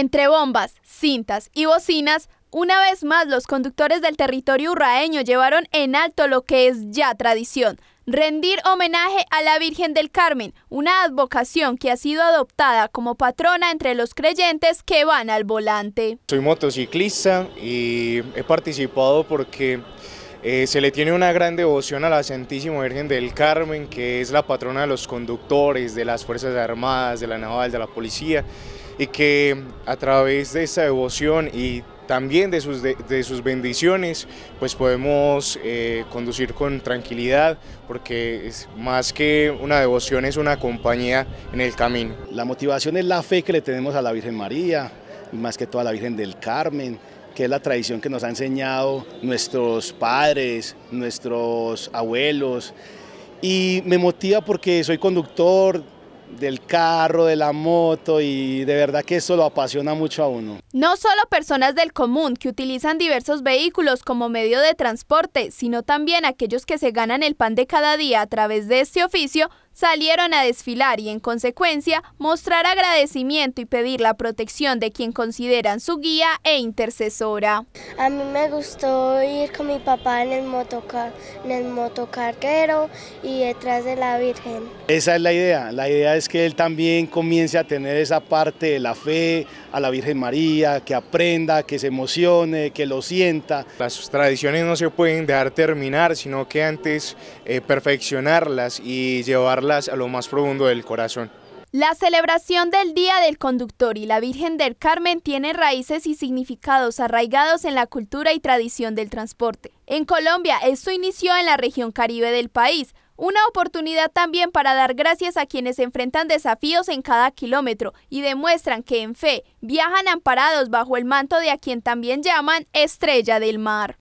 Entre bombas, cintas y bocinas, una vez más los conductores del territorio urraeño llevaron en alto lo que es ya tradición, rendir homenaje a la Virgen del Carmen, una advocación que ha sido adoptada como patrona entre los creyentes que van al volante. Soy motociclista y he participado porque eh, se le tiene una gran devoción a la Santísima Virgen del Carmen, que es la patrona de los conductores, de las Fuerzas Armadas, de la Naval, de la Policía, y que a través de esa devoción y también de sus, bendiciones, pues podemos eh, conducir con tranquilidad, porque es más que una devoción es una compañía en el camino. La motivación es la fe que le tenemos a la Virgen María, más que toda la Virgen del Carmen, que es la tradición que nos han enseñado nuestros padres, nuestros abuelos. Y me motiva porque soy conductor, del carro, de la moto y de verdad que eso lo apasiona mucho a uno. No solo personas del común que utilizan diversos vehículos como medio de transporte, sino también aquellos que se ganan el pan de cada día a través de este oficio, salieron a desfilar y en consecuencia mostrar agradecimiento y pedir la protección de quien consideran su guía e intercesora. A mí me gustó ir con mi papá en el, motocar, en el motocarguero y detrás de la Virgen. Esa es la idea, la idea es que él también comience a tener esa parte de la fe, a la Virgen María, que aprenda, que se emocione, que lo sienta. Las tradiciones no se pueden dejar terminar, sino que antes eh, perfeccionarlas y llevarlas a lo más profundo del corazón. La celebración del Día del Conductor y la Virgen del Carmen tiene raíces y significados arraigados en la cultura y tradición del transporte. En Colombia, esto inició en la región caribe del país, una oportunidad también para dar gracias a quienes enfrentan desafíos en cada kilómetro y demuestran que en fe viajan amparados bajo el manto de a quien también llaman estrella del mar.